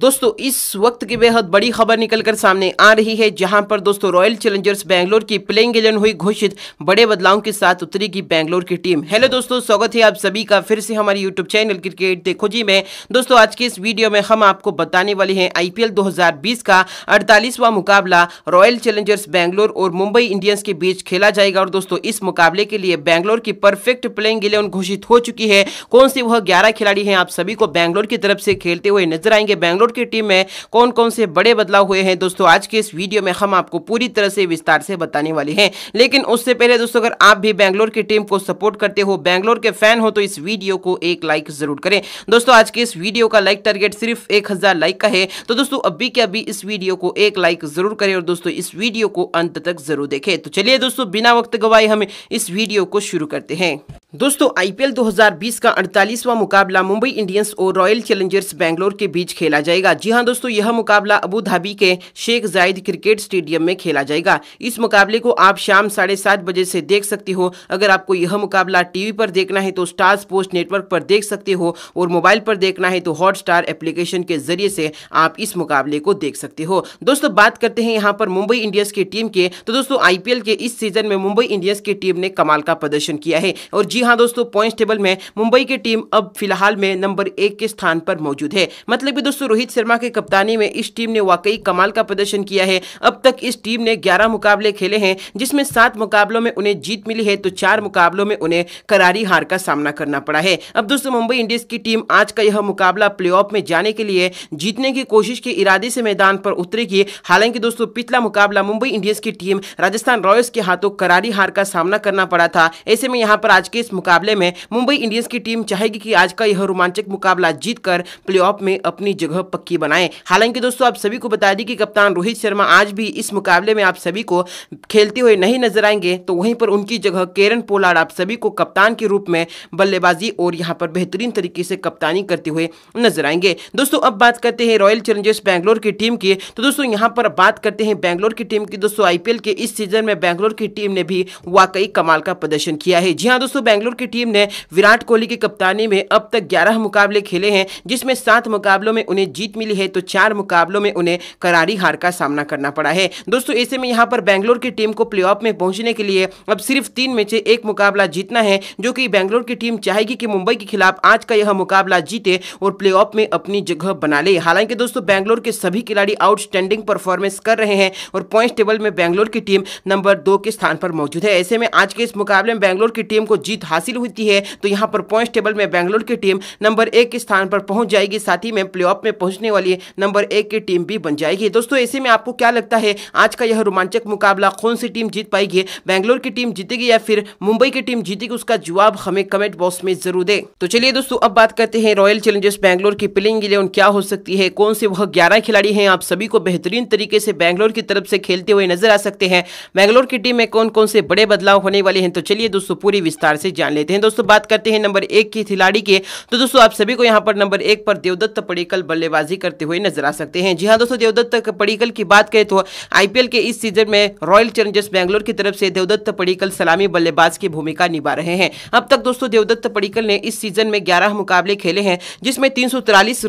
दोस्तों इस वक्त की बेहद बड़ी खबर निकलकर सामने आ रही है जहां पर दोस्तों रॉयल चैलेंजर्स बैंगलोर की प्लेइंग इलेवन हुई घोषित बड़े बदलाव के साथ उतरेगी बैंगलोर की टीम हेलो दोस्तों स्वागत है आप सभी का फिर से हमारे यूट्यूब चैनल क्रिकेट देखो जी में दोस्तों आज के इस वीडियो में हम आपको बताने वाले हैं आई पी का अड़तालीसवां मुकाबला रॉयल चैलेंजर्स बैंगलोर और मुंबई इंडियंस के बीच खेला जाएगा और दोस्तों इस मुकाबले के लिए बैंगलोर की परफेक्ट प्लेइंग इलेवन घोषित हो चुकी है कौन से वह ग्यारह खिलाड़ी हैं आप सभी को बैंगलोर की तरफ से खेलते हुए नजर आएंगे बैंगलोर राठौड़ की टीम में कौन कौन से बड़े बदलाव हुए हैं दोस्तों आज के इस वीडियो में हम आपको पूरी तरह से विस्तार से बताने वाले हैं लेकिन उससे पहले दोस्तों अगर आप भी बैंगलोर की टीम को सपोर्ट करते हो बैंगलोर के फैन हो तो इस वीडियो को एक लाइक जरूर करें दोस्तों आज के इस वीडियो का लाइक टारगेट सिर्फ एक लाइक का है तो दोस्तों अभी के अभी इस वीडियो को एक लाइक जरूर करें और दोस्तों इस वीडियो को अंत तक जरूर देखें तो चलिए दोस्तों बिना वक्त गवाए हम इस वीडियो को शुरू करते हैं दोस्तों आईपीएल 2020 का 48वां मुकाबला मुंबई इंडियंस और रॉयल चैलेंजर्स बैंगलोर के बीच खेला जाएगा जाएगा जी हाँ दोस्तों यह मुकाबला अबू धाबी के शेख जायद क्रिकेट स्टेडियम में खेला जाएगा इस मुकाबले को आप शाम साढ़े सात बजे से देख सकते हो अगर आपको यह मुकाबला टीवी पर देखना है तो स्टार स्पोर्ट्स नेटवर्क पर देख सकते हो और मोबाइल पर देखना है तो हॉट स्टार एप्लीकेशन के जरिए से आप इस मुकाबले को देख सकते हो दोस्तों बात करते हैं यहाँ पर मुंबई इंडियंस की टीम के तो दोस्तों आईपीएल के इस सीजन में मुंबई इंडियंस की टीम ने कमाल का प्रदर्शन किया है और जी हाँ दोस्तों पॉइंट टेबल में मुंबई की टीम अब फिलहाल में नंबर एक के स्थान पर मौजूद है मतलब दोस्तों रोहित शर्मा की कप्तानी में इस टीम ने वाकई कमाल का प्रदर्शन किया है अब तक इस टीम ने ग्यारह मुकाबले खेले हैं जिसमें सात मुकाबलों में उन्हें जीत मिली है तो चार मुकाबलों में उन्हें करारी हार का सामना करना पड़ा है अब दोस्तों मुंबई इंडियंस की टीम आज का यह मुकाबला प्ले में जाने के लिए जीतने की कोशिश के इरादे से मैदान पर उतरेगी हालांकि दोस्तों पिछला मुकाबला मुंबई इंडियंस की टीम राजस्थान रॉयल्स के हाथों करारी हार का सामना करना पड़ा था ऐसे में यहाँ पर आज के इस मुकाबले में मुंबई इंडियंस की टीम चाहेगी कि आज का यह रोमांचक मुकाबला जीतकर प्लेऑफ में अपनी जगह पक्की बनाए हालांकि दोस्तों आप सभी को बता दें कि कप्तान रोहित शर्मा आज भी इस मुकाबले में आप सभी को खेलते हुए नहीं नजर आएंगे तो वहीं पर उनकी जगह केरन पोलार्ड आप सभी को कप्तान के रूप में बल्लेबाजी और यहां पर बेहतरीन तरीके से कप्तानी करते हुए नजर आएंगे दोस्तों अब बात करते हैं रॉयल चैलेंजर्स बैंगलोर की टीम की तो दोस्तों यहां पर बात करते हैं बैंगलोर की टीम की दोस्तों आईपीएल के इस सीजन में बैंगलोर की टीम ने भी वाकई कमाल का प्रदर्शन किया है जी हाँ दोस्तों बैंगलोर की टीम ने विराट कोहली की कप्तानी में अब तक ग्यारह मुकाबले खेले हैं जिसमें सात मुकाबलों में उन्हें जीत मिली है तो चार मुकाबलों में उन्हें करारी हार का सामना करना पड़ा है दोस्तों ऐसे में यहाँ पर बैंगलोर की टीम को प्ले में पहुंचने के लिए अब सिर्फ तीन में से एक मुकाबला जीतना है जो कि बैंगलोर की टीम चाहेगी कि मुंबई के खिलाफ आज का यह मुकाबला जीते और प्ले में अपनी जगह बना ले हालांकि दोस्तों बैंगलोर के सभी खिलाड़ी आउटस्टैंडिंग परफॉर्मेंस कर रहे हैं और पॉइंट टेबल में बैंगलोर की टीम नंबर दो के स्थान पर मौजूद है ऐसे में आज के इस मुकाबले में बैंगलोर की टीम को जीत हासिल होती है तो यहाँ पर पॉइंट टेबल में बैंगलोर की टीम नंबर एक के स्थान पर पहुंच जाएगी साथ ही में प्ले में पहुंच पहुंचने वाली नंबर एक की टीम भी बन जाएगी दोस्तों ऐसे में आपको क्या लगता है आज का यह रोमांचक मुकाबला कौन सी टीम जीत पाएगी बैंगलोर की टीम जीतेगी या फिर मुंबई की टीम जीतेगी उसका जवाब हमें कमेंट बॉक्स में जरूर दे तो चलिए दोस्तों अब बात करते हैं रॉयल चैलेंजर्स बैंगलोर की प्लेइंग इलेवन क्या हो सकती है कौन से वह ग्यारह खिलाड़ी है आप सभी को बेहतरीन तरीके से बैंगलोर की तरफ से खेलते हुए नजर आ सकते हैं बैंगलोर की टीम में कौन कौन से बड़े बदलाव होने वाले हैं तो चलिए दोस्तों पूरी विस्तार से जान लेते हैं दोस्तों बात करते हैं नंबर एक की खिलाड़ी के तो दोस्तों आप सभी को यहाँ पर नंबर एक पर देवदत्त पड़ेकल बल्लेबाज बल्लेबाजी करते हुए नजर आ सकते हैं जी हाँ दोस्तों देवदत्त पड़ीकल की बात करें तो आईपीएल के इस सीजन में रॉयल चैलेंजर्स बैंगलोर की तरफ से देवदत्त पड़ीकल सलामी बल्लेबाज की भूमिका निभा रहे हैं अब तक दोस्तों देवदत्त पड़ीकल ने इस सीजन में ग्यारह मुकाबले खेले हैं जिसमें तीन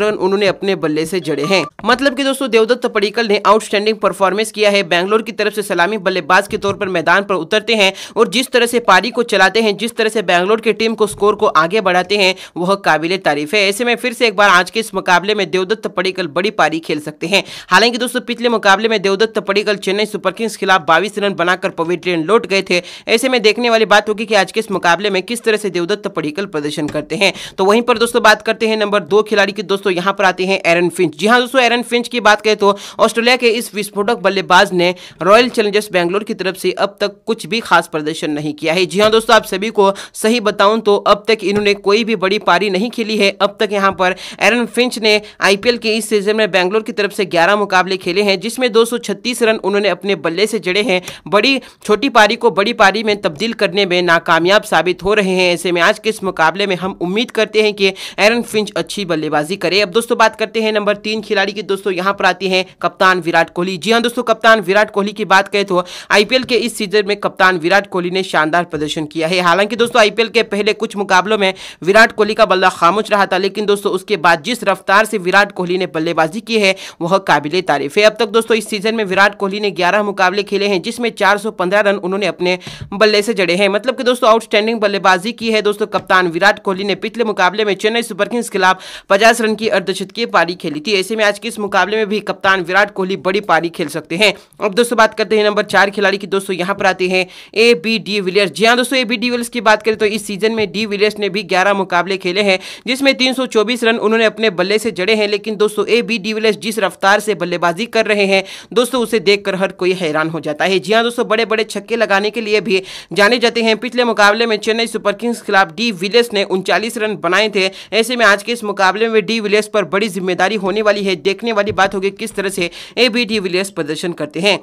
रन उन्होंने अपने बल्ले से जड़े हैं मतलब की दोस्तों देवदत्त पड़ीकल ने आउटस्टैंडिंग परफॉर्मेंस किया है बैंगलोर की तरफ से सलामी बल्लेबाज के तौर पर मैदान पर उतरते हैं और जिस तरह से पारी को चलाते हैं जिस तरह से बैंगलोर की टीम को स्कोर को आगे बढ़ाते हैं वह काबिले तारीफ है ऐसे में फिर से एक बार आज के इस मुकाबले में देवदत्त देवदत्त पड़ीकल बड़ी पारी खेल सकते हैं हालांकि दोस्तों पिछले मुकाबले में देवदत्त पड़ीकल चेन्नई सुपरकिंग्स खिलाफ बाईस रन बनाकर पवेलियन लौट गए थे ऐसे में देखने वाली बात होगी कि आज के इस मुकाबले में किस तरह से देवदत्त पड़ीकल प्रदर्शन करते हैं तो वहीं पर दोस्तों बात करते हैं नंबर दो खिलाड़ी की दोस्तों यहाँ पर आते हैं एरन फिंच जी हाँ दोस्तों एरन फिंच की बात करें तो ऑस्ट्रेलिया के इस विस्फोटक बल्लेबाज ने रॉयल चैलेंजर्स बैंगलोर की तरफ से अब तक कुछ भी खास प्रदर्शन नहीं किया है जी हाँ दोस्तों आप सभी को सही बताऊं तो अब तक इन्होंने कोई भी बड़ी पारी नहीं खेली है अब तक यहाँ पर एरन फिंच ने आईपीएल आईपीएल के इस सीजन में बैंगलोर की तरफ से 11 मुकाबले खेले हैं जिसमें 236 रन उन्होंने अपने बल्ले से जड़े हैं बड़ी छोटी पारी को बड़ी पारी में तब्दील करने में नाकामयाब साबित हो रहे हैं ऐसे में आज के इस मुकाबले में हम उम्मीद करते हैं कि एरन फिंच अच्छी बल्लेबाजी करे अब दोस्तों बात करते हैं नंबर तीन खिलाड़ी की दोस्तों यहाँ पर आती है कप्तान विराट कोहली जी हाँ दोस्तों कप्तान विराट कोहली की बात करें तो आईपीएल के इस सीजन में कप्तान विराट कोहली ने शानदार प्रदर्शन किया है हालांकि दोस्तों आईपीएल के पहले कुछ मुकाबलों में विराट कोहली का बल्ला खामोश रहा था लेकिन दोस्तों उसके बाद जिस रफ्तार से विराट कोहली ने बल्लेबाजी की है वह काबिल तारीफ है अब तक दोस्तों इस सीजन में विराट कोहली ने ग्यारह मुकाबले खेले हैं जिसमें चार रन उन्होंने अपने बल्ले से जड़े हैं मतलब कि दोस्तों आउटस्टैंडिंग बल्लेबाजी की है दोस्तों कप्तान विराट कोहली ने पिछले मुकाबले में चेन्नई सुपरकिंग्स के खिलाफ पचास रन की अर्धशतकीय पारी खेली थी ऐसे में आज के इस मुकाबले में भी कप्तान विराट कोहली बड़ी पारी खेल सकते हैं अब दोस्तों बात करते हैं नंबर चार खिलाड़ी की दोस्तों यहां पर आते हैं ए बी डी विलियर्स जी हाँ दोस्तों ए बी डी विलियर्स की बात करें तो इस सीजन में डी विलियर्स ने भी ग्यारह मुकाबले खेले हैं जिसमें तीन रन उन्होंने अपने बल्ले से जड़े हैं लेकिन दोस्तों ए बी डिविलियर्स जिस रफ्तार से बल्लेबाजी कर रहे हैं दोस्तों उसे देखकर हर कोई हैरान हो जाता है जी हाँ दोस्तों बड़े बड़े छक्के लगाने के लिए भी जाने जाते हैं पिछले मुकाबले में चेन्नई सुपर किंग्स खिलाफ डी विलियर्स ने उनचालीस रन बनाए थे ऐसे में आज के इस मुकाबले में डी विलियर्स पर बड़ी जिम्मेदारी होने वाली है देखने वाली बात होगी किस तरह से ए बी डी विलियर्स प्रदर्शन करते हैं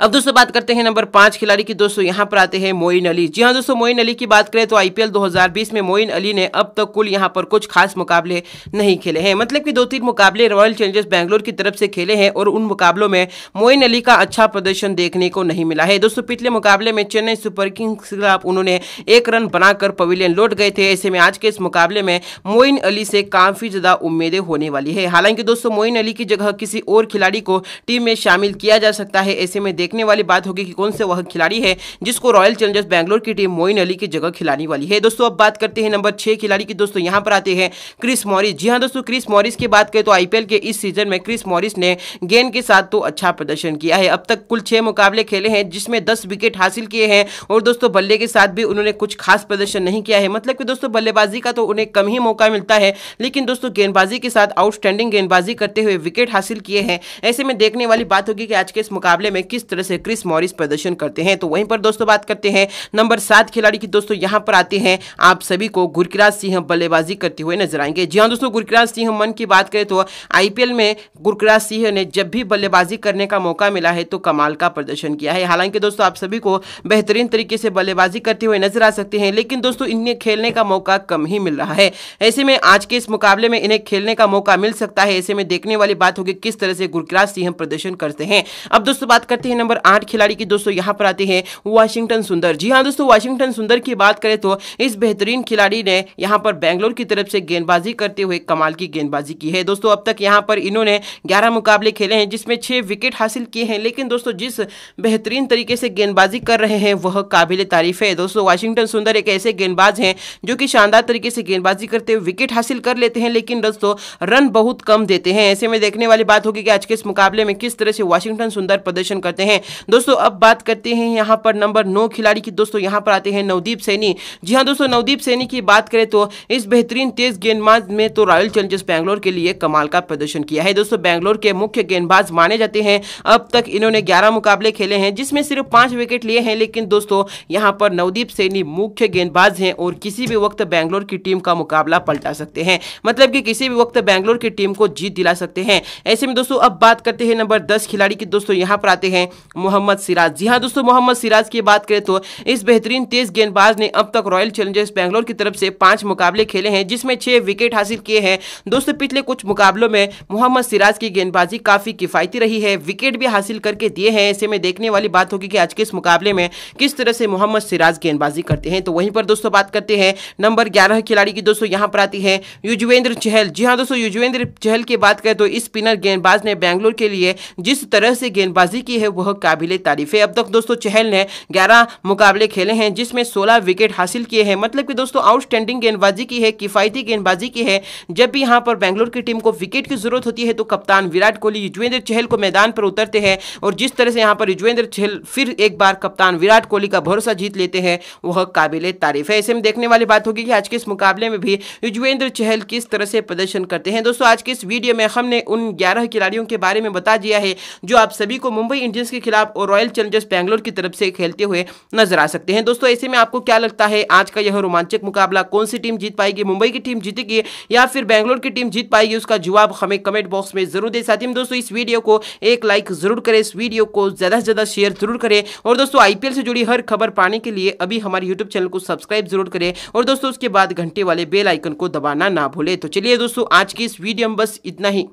अब दोस्तों बात करते हैं नंबर पांच खिलाड़ी की दोस्तों यहाँ पर आते हैं मोइन अली जी हाँ दोस्तों मोइन अली की बात करें तो आईपीएल 2020 में मोइन अली ने अब तक कुल यहाँ पर कुछ खास मुकाबले नहीं खेले हैं मतलब कि दो तीन मुकाबले रॉयल चैलेंजर्स बैंगलोर की तरफ से खेले हैं और उन मुकाबलों में मोइन अली का अच्छा प्रदर्शन देखने को नहीं मिला है दोस्तों पिछले मुकाबले में चेन्नई सुपर किंग्स के खिलाफ उन्होंने एक रन बनाकर पवेलियन लौट गए थे ऐसे में आज के इस मुकाबले में मोइन अली से काफी ज्यादा उम्मीदें होने वाली है हालांकि दोस्तों मोइन अली की जगह किसी और खिलाड़ी को टीम में शामिल किया जा सकता है ऐसे में में देखने वाली बात होगी कि कौन से वह खिलाड़ी है जिसको रॉयल चैलेंजर्स बैंगलोर की टीम मोइन अली की जगह खिलाने वाली है दोस्तों अब बात करते हैं नंबर छह खिलाड़ी की दोस्तों यहां पर आते हैं क्रिस मॉरिस जी हाँ दोस्तों क्रिस मॉरिस की बात करें तो आईपीएल के इस सीजन में क्रिस मॉरिस ने गेंद के साथ तो अच्छा प्रदर्शन किया है अब तक कुल छह मुकाबले खेले हैं जिसमें दस विकेट हासिल किए हैं और दोस्तों बल्ले के साथ भी उन्होंने कुछ खास प्रदर्शन नहीं किया है मतलब कि दोस्तों बल्लेबाजी का तो उन्हें कम ही मौका मिलता है लेकिन दोस्तों गेंदबाजी के साथ आउटस्टैंडिंग गेंदबाजी करते हुए विकेट हासिल किए हैं ऐसे में देखने वाली बात होगी कि आज के इस मुकाबले में किस किस तरह से क्रिस मॉरिस प्रदर्शन करते हैं तो वहीं पर दोस्तों बात करते हैं नंबर सात खिलाड़ी की दोस्तों यहां पर आते हैं आप सभी को गुरकिराज सिंह बल्लेबाजी करते हुए नजर आएंगे जी हाँ दोस्तों गुरकिराज सिंह मन की बात करें तो आईपीएल में गुरकिराज सिंह ने जब भी बल्लेबाजी करने का मौका मिला है तो कमाल का प्रदर्शन किया है हालांकि दोस्तों आप सभी को बेहतरीन तरीके से बल्लेबाजी करते हुए नजर आ सकते हैं लेकिन दोस्तों इन्हें खेलने का मौका कम ही मिल रहा है ऐसे में आज के इस मुकाबले में इन्हें खेलने का मौका मिल सकता है ऐसे में देखने वाली बात होगी किस तरह से गुरकिराज सिंह प्रदर्शन करते हैं अब दोस्तों बात करते हैं आते हैं नंबर आठ खिलाड़ी की दोस्तों यहाँ पर आते हैं वाशिंगटन सुंदर जी हाँ दोस्तों वाशिंगटन सुंदर की बात करें तो इस बेहतरीन खिलाड़ी ने यहाँ पर बैंगलोर की तरफ से गेंदबाजी करते हुए कमाल की गेंदबाजी की है दोस्तों अब तक यहाँ पर इन्होंने ग्यारह मुकाबले खेले हैं जिसमें छः विकेट हासिल किए हैं लेकिन दोस्तों जिस बेहतरीन तरीके से गेंदबाजी कर रहे हैं वह काबिल तारीफ है दोस्तों वाशिंगटन सुंदर एक ऐसे गेंदबाज हैं जो कि शानदार तरीके से गेंदबाजी करते हुए विकेट हासिल कर लेते हैं लेकिन दोस्तों रन बहुत कम देते हैं ऐसे में देखने वाली बात होगी कि आज के इस मुकाबले में किस तरह से वाशिंगटन सुंदर प्रदर्शन करते करते हैं दोस्तों अब बात करते हैं यहाँ पर नंबर नौ खिलाड़ी की दोस्तों यहाँ पर आते हैं नवदीप सैनी जी हाँ दोस्तों नवदीप सैनी की बात करें तो इस बेहतरीन तेज गेंदबाज में तो रॉयल चैलेंजर्स बैंगलोर के लिए कमाल का प्रदर्शन किया है दोस्तों बैंगलोर के मुख्य गेंदबाज माने जाते हैं अब तक इन्होंने ग्यारह मुकाबले खेले हैं जिसमें सिर्फ पांच विकेट लिए हैं लेकिन दोस्तों यहाँ पर नवदीप सैनी मुख्य गेंदबाज हैं और किसी भी वक्त बैंगलोर की टीम का मुकाबला पलटा सकते हैं मतलब कि किसी भी वक्त बैंगलोर की टीम को जीत दिला सकते हैं ऐसे में दोस्तों अब बात करते हैं नंबर दस खिलाड़ी की दोस्तों यहाँ पर आते हैं मोहम्मद सिराज जी हाँ दोस्तों मोहम्मद सिराज की बात करें तो इस बेहतरीन तेज गेंदबाज ने अब तक रॉयल चैलेंजर्स बैंगलोर की तरफ से पांच मुकाबले खेले हैं जिसमें छह विकेट हासिल किए हैं दोस्तों पिछले कुछ मुकाबलों में मोहम्मद सिराज की गेंदबाजी काफी किफायती रही है विकेट भी हासिल करके दिए हैं ऐसे में देखने वाली बात होगी कि आज के इस मुकाबले में किस तरह से मोहम्मद सिराज गेंदबाजी करते हैं तो वहीं पर दोस्तों बात करते हैं नंबर ग्यारह खिलाड़ी की दोस्तों यहाँ पर आती है युजवेंद्र चहल जी हाँ दोस्तों युजवेंद्र चहल की बात करें तो स्पिनर गेंदबाज ने बैंगलोर के लिए जिस तरह से गेंदबाजी की है है वह काबिल तारीफ है अब तक दोस्तों चहल ने ग्यारह मुकाबले खेले हैं जिसमें सोलह विकेट हासिल किए हैं मतलब कि दोस्तों आउटस्टैंडिंग गेंदबाजी की है किफायती गेंदबाजी की है जब भी यहाँ पर बैंगलोर की टीम को विकेट की जरूरत होती है तो कप्तान विराट कोहली युजवेंद्र चहल को मैदान पर उतरते हैं और जिस तरह से यहाँ पर युजवेंद्र चहल फिर एक बार कप्तान विराट कोहली का भरोसा जीत लेते हैं वह काबिल तारीफ है ऐसे में देखने वाली बात होगी कि आज के इस मुकाबले में भी युजवेंद्र चहल किस तरह से प्रदर्शन करते हैं दोस्तों आज के इस वीडियो में हमने उन ग्यारह खिलाड़ियों के बारे में बता दिया है जो आप सभी को मुंबई इंडियन चैलेंजर्स के खिलाफ और रॉयल चैलेंजर्स बैंगलोर की तरफ से खेलते हुए नजर आ सकते हैं दोस्तों ऐसे में आपको क्या लगता है आज का यह रोमांचक मुकाबला कौन सी टीम जीत पाएगी मुंबई की टीम जीतेगी या फिर बैंगलोर की टीम जीत पाएगी उसका जवाब हमें कमेंट बॉक्स में जरूर दे साथ ही दोस्तों इस वीडियो को एक लाइक जरूर करें इस वीडियो को ज़्यादा से ज़्यादा शेयर जरूर करें और दोस्तों आईपीएल से जुड़ी हर खबर पाने के लिए अभी हमारे यूट्यूब चैनल को सब्सक्राइब जरूर करें और दोस्तों उसके बाद घंटे वाले बेल आइकन को दबाना ना भूलें तो चलिए दोस्तों आज की इस वीडियो में बस इतना ही